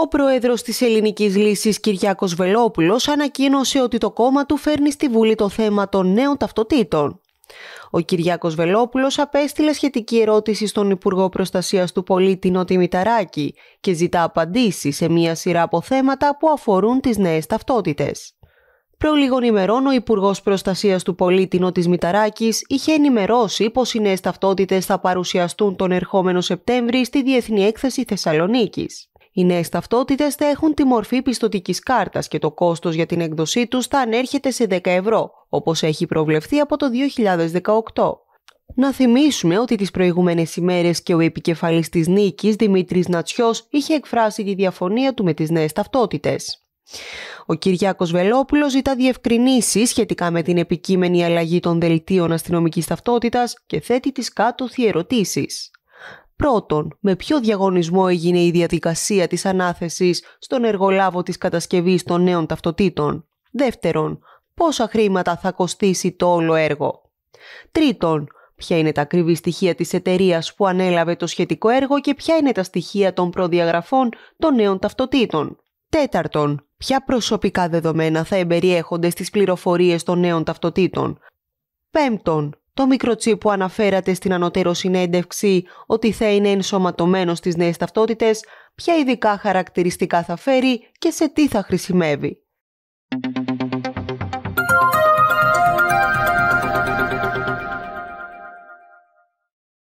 Ο πρόεδρος της Ελληνικής Λύσης Κυριάκος Βελόπουλος ανακοίνωσε ότι το κόμμα του φέρνει στη Βουλή το θέμα των νέων ταυτοτήτων. Ο Κυριάκος Βελόπουλος απέστειλε σχετική ερώτηση στον Υπουργό Προστασίας του Πολίτη Νότι Μηταράκη και ζητά απαντήσεις σε μία σειρά από θέματα που αφορούν τις νέες ταυτότητες. Προ λίγων ημερών, ο Υπουργός Προστασίας του Πολίτη Νότι Μηταράκης είχε ενημερώσει πως οι νέες ταυτότητες θα παρουσιαστούν τον ερχόμενο Σεπτέμβρη στη Διεθνή Έκθεση Θεσσαλονίκης. Οι νέε ταυτότητες θα έχουν τη μορφή πιστοτικής κάρτας και το κόστος για την έκδοσή τους θα ανέρχεται σε 10 ευρώ, όπως έχει προβλεφθεί από το 2018. Να θυμίσουμε ότι τις προηγούμενες ημέρες και ο επικεφαλής της νίκης Δημήτρης Νατσιός είχε εκφράσει τη διαφωνία του με τις νέες ταυτότητες. Ο Κυριάκος Βελόπουλος ζητά διευκρινήσεις σχετικά με την επικείμενη αλλαγή των δελτίων αστυνομικής ταυτότητας και θέτει τις κάτω ερωτήσεις. Πρώτον, με ποιο διαγωνισμό έγινε η διαδικασία της ανάθεσης στον εργολάβο της κατασκευής των νέων ταυτοτήτων. Δεύτερον, πόσα χρήματα θα κοστίσει το όλο έργο. Τρίτον, ποια είναι τα ακριβή στοιχεία της εταιρείας που ανέλαβε το σχετικό έργο και ποια είναι τα στοιχεία των προδιαγραφών των νέων ταυτοτήτων. Τέταρτον, ποια προσωπικά δεδομένα θα εμπεριέχονται στις πληροφορίες των νέων ταυτοτήτων. Πέμπτον, το μικροτσί που αναφέρατε στην ανωτέρω συνέντευξη ότι θα είναι ενσωματωμένο στις νέες ταυτότητες, ποια ειδικά χαρακτηριστικά θα φέρει και σε τι θα χρησιμεύει.